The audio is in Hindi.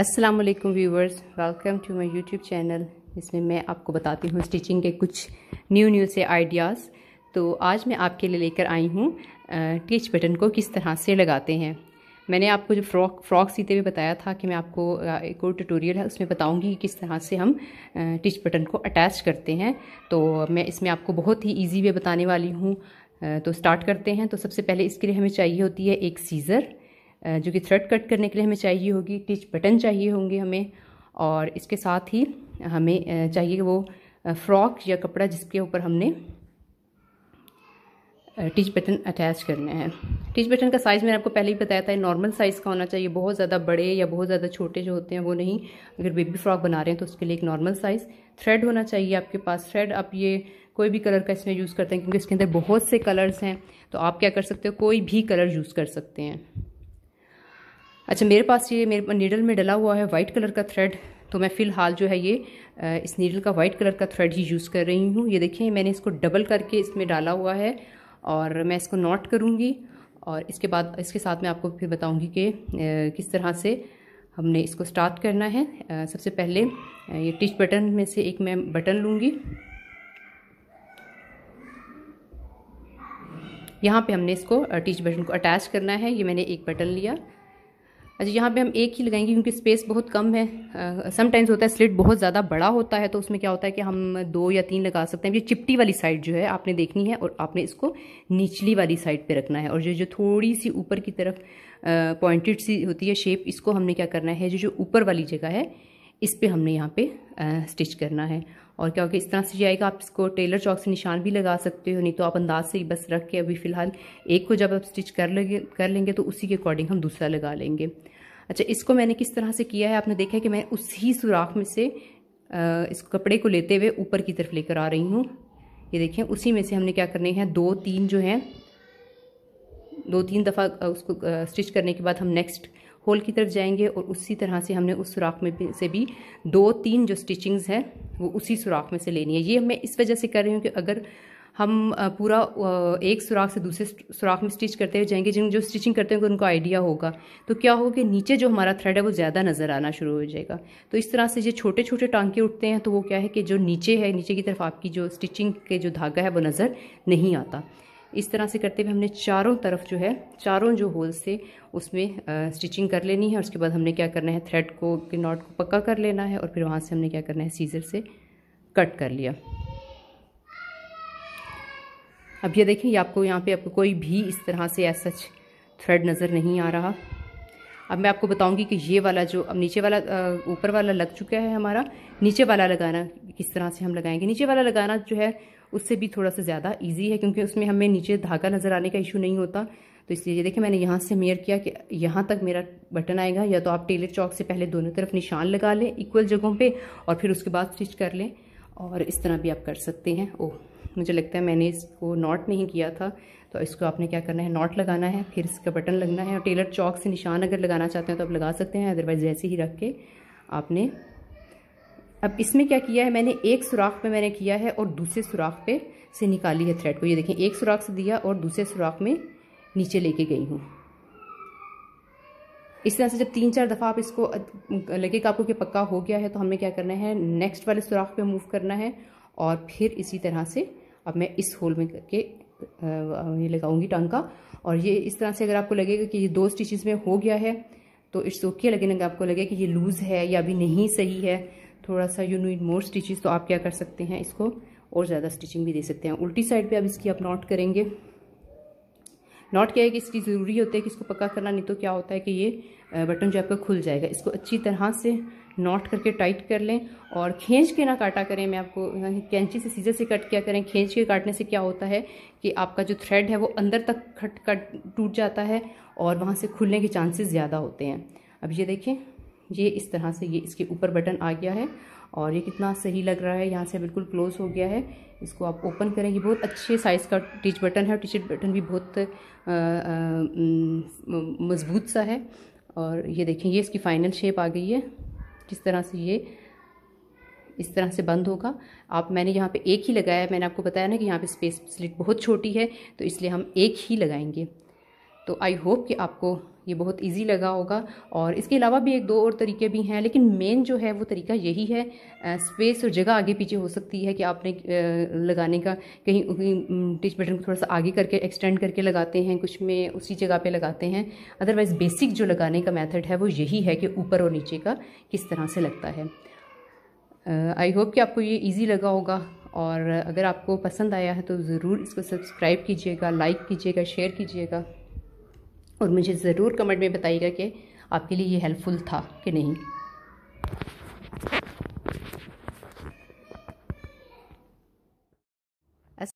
अस्सलाम वालेकुम viewers welcome to my YouTube channel इसमें मैं आपको बताती हूँ स्टिचिंग के कुछ न्यू न्यू से आइडियाज़ तो आज मैं आपके लिए लेकर आई हूँ टीच बटन को किस तरह से लगाते हैं मैंने आपको जो फ्रॉक फ्रॉक सीते हुए बताया था कि मैं आपको एक और ट्यूटोरियल है उसमें बताऊंगी कि किस तरह से हम टिच बटन को अटैच करते हैं तो मैं इसमें आपको बहुत ही ईजी वे बताने वाली हूँ तो स्टार्ट करते हैं तो सबसे पहले इसके लिए हमें चाहिए होती है एक सीज़र जो कि थ्रेड कट करने के लिए हमें चाहिए होगी टिच बटन चाहिए होंगे हमें और इसके साथ ही हमें चाहिए वो फ्रॉक या कपड़ा जिसके ऊपर हमने टिच बटन अटैच करने हैं टिच बटन का साइज़ मैंने आपको पहले ही बताया था नॉर्मल साइज़ का होना चाहिए बहुत ज़्यादा बड़े या बहुत ज़्यादा छोटे जो होते हैं वो नहीं अगर बेबी फ्रॉक बना रहे हैं तो उसके लिए एक नॉर्मल साइज़ थ्रेड होना चाहिए आपके पास थ्रेड आप ये कोई भी कलर का इसमें यूज़ करते हैं क्योंकि इसके अंदर बहुत से कलर्स हैं तो आप क्या कर सकते हो कोई भी कलर यूज़ कर सकते हैं अच्छा मेरे पास ये मेरे नीडल में डला हुआ है वाइट कलर का थ्रेड तो मैं फ़िलहाल जो है ये इस नीडल का वाइट कलर का थ्रेड ही यूज़ कर रही हूँ ये देखिए मैंने इसको डबल करके इसमें डाला हुआ है और मैं इसको नॉट करूँगी और इसके बाद इसके साथ मैं आपको फिर बताऊँगी कि किस तरह से हमने इसको स्टार्ट करना है सबसे पहले ये टिच बटन में से एक मैं बटन लूँगी यहाँ पे हमने इसको टीच बटन को अटैच करना है ये मैंने एक बटन लिया अच्छा यहाँ पे हम एक ही लगाएंगे क्योंकि स्पेस बहुत कम है समटाइम्स होता है स्लिट बहुत ज़्यादा बड़ा होता है तो उसमें क्या होता है कि हम दो या तीन लगा सकते हैं ये चिपटी वाली साइड जो है आपने देखनी है और आपने इसको निचली वाली साइड पे रखना है और जो जो थोड़ी सी ऊपर की तरफ पॉइंटेड सी होती है शेप इसको हमने क्या करना है जो जो ऊपर वाली जगह है इस पर हमने यहाँ पे स्टिच करना है और क्या होगा इस तरह से जाएगा आप इसको टेलर चौक से निशान भी लगा सकते हो नहीं तो आप अंदाज से ही बस रख के अभी फ़िलहाल एक को जब आप स्टिच कर लेंगे कर लेंगे तो उसी के अकॉर्डिंग हम दूसरा लगा लेंगे अच्छा इसको मैंने किस तरह से किया है आपने देखा है कि मैं उसी सुराख में से इस कपड़े को लेते हुए ऊपर की तरफ लेकर आ रही हूँ ये देखें उसी में से हमने क्या करने हैं दो तीन जो हैं दो तीन दफ़ा उसको स्टिच करने के बाद हम नेक्स्ट होल की तरफ जाएंगे और उसी तरह से हमने उस सुराख में से भी दो तीन जो स्टिचिंग्स हैं वो उसी सुराख में से लेनी है ये मैं इस वजह से कर रही हूँ कि अगर हम पूरा एक सुराख से दूसरे सुराख में स्टिच करते हुए जाएंगे जिन जो स्टिचिंग करते हैं उनको आइडिया होगा तो क्या होगा कि नीचे जो हमारा थ्रेड है वो ज़्यादा नज़र आना शुरू हो जाएगा तो इस तरह से जो छोटे छोटे टांके उठते हैं तो वो क्या है कि जो नीचे है नीचे की तरफ आपकी जो स्टिचिंग के जो धागा है वो नज़र नहीं आता इस तरह से करते हुए हमने चारों तरफ जो है चारों जो होल्स थे उसमें स्टिचिंग कर लेनी है उसके बाद हमने क्या करना है थ्रेड को के नॉट को पक्का कर लेना है और फिर वहाँ से हमने क्या करना है सीजर से कट कर लिया अब ये देखें ये आपको यहाँ पे आपको कोई भी इस तरह से ऐसा थ्रेड नज़र नहीं आ रहा अब मैं आपको बताऊंगी कि ये वाला जो अब नीचे वाला ऊपर वाला लग चुका है हमारा नीचे वाला लगाना किस तरह से हम लगाएंगे नीचे वाला लगाना जो है उससे भी थोड़ा सा ज़्यादा ईजी है क्योंकि उसमें हमें नीचे धागा नज़र आने का इशू नहीं होता तो इसलिए ये देखिए मैंने यहाँ से मेयर किया कि यहाँ तक मेरा बटन आएगा या तो आप टेलर चौक से पहले दोनों तरफ निशान लगा लें इक्वल जगहों पे और फिर उसके बाद स्टिच कर लें और इस तरह भी आप कर सकते हैं ओह मुझे लगता है मैंने इसको नॉट नहीं किया था तो इसको आपने क्या करना है नॉट लगाना है फिर इसका बटन लगना है और टेलर चौक से निशान अगर लगाना चाहते हैं तो आप लगा सकते हैं अदरवाइज़ जैसे ही रख के आपने अब इसमें क्या किया है मैंने एक सुराख पे मैंने किया है और दूसरे सुराख पे से निकाली है थ्रेड को ये देखें एक सुराख से दिया और दूसरे सुराख में नीचे लेके गई हूँ इस तरह से जब तीन चार दफ़ा आप इसको लगेगा आपको कि पक्का हो गया है तो हमें क्या करना है नेक्स्ट वाले सुराख पे मूव करना है और फिर इसी तरह से अब मैं इस होल में करके ये लगाऊंगी टंग का और ये इस तरह से अगर आपको लगेगा कि ये दो स्टिचेस में हो गया है तो इट्स ओके लेकिन आपको लगे कि ये लूज़ है या अभी नहीं सही है थोड़ा सा यू नीड मोर स्टिचेज तो आप क्या कर सकते हैं इसको और ज़्यादा स्टिचिंग भी दे सकते हैं उल्टी साइड पर अब इसकी आप नॉट करेंगे नॉट क्या है कि इसकी ज़रूरी होती है कि इसको पक्का करना नहीं तो क्या होता है कि ये बटन जो आपका खुल जाएगा इसको अच्छी तरह से नॉट करके टाइट कर लें और खींच के ना काटा करें मैं आपको कैंची से सीजर से कट किया करें खींच के काटने से क्या होता है कि आपका जो थ्रेड है वो अंदर तक खट कट टूट जाता है और वहाँ से खुलने के चांसेस ज़्यादा होते हैं अब ये देखें ये इस तरह से ये इसके ऊपर बटन आ गया है और ये कितना सही लग रहा है यहाँ से बिल्कुल क्लोज हो गया है इसको आप ओपन करें ये बहुत अच्छे साइज़ का टीच बटन है और टीच बटन भी बहुत मज़बूत सा है और ये देखें ये इसकी फाइनल शेप आ गई है किस तरह से ये इस तरह से बंद होगा आप मैंने यहाँ पे एक ही लगाया है मैंने आपको बताया ना कि यहाँ पे स्पेस स्लिट बहुत छोटी है तो इसलिए हम एक ही लगाएंगे तो आई होप कि आपको ये बहुत इजी लगा होगा और इसके अलावा भी एक दो और तरीके भी हैं लेकिन मेन जो है वो तरीका यही है स्पेस और जगह आगे पीछे हो सकती है कि आपने लगाने का कहीं टिच बटन को थोड़ा सा आगे करके एक्सटेंड करके लगाते हैं कुछ में उसी जगह पे लगाते हैं अदरवाइज़ बेसिक जो लगाने का मेथड है वो यही है कि ऊपर और नीचे का किस तरह से लगता है आई होप कि आपको ये ईज़ी लगा होगा और अगर आपको पसंद आया है तो ज़रूर इसको सब्सक्राइब कीजिएगा लाइक कीजिएगा शेयर कीजिएगा और मुझे ज़रूर कमेंट में बताइएगा कि आपके लिए ये हेल्पफुल था कि नहीं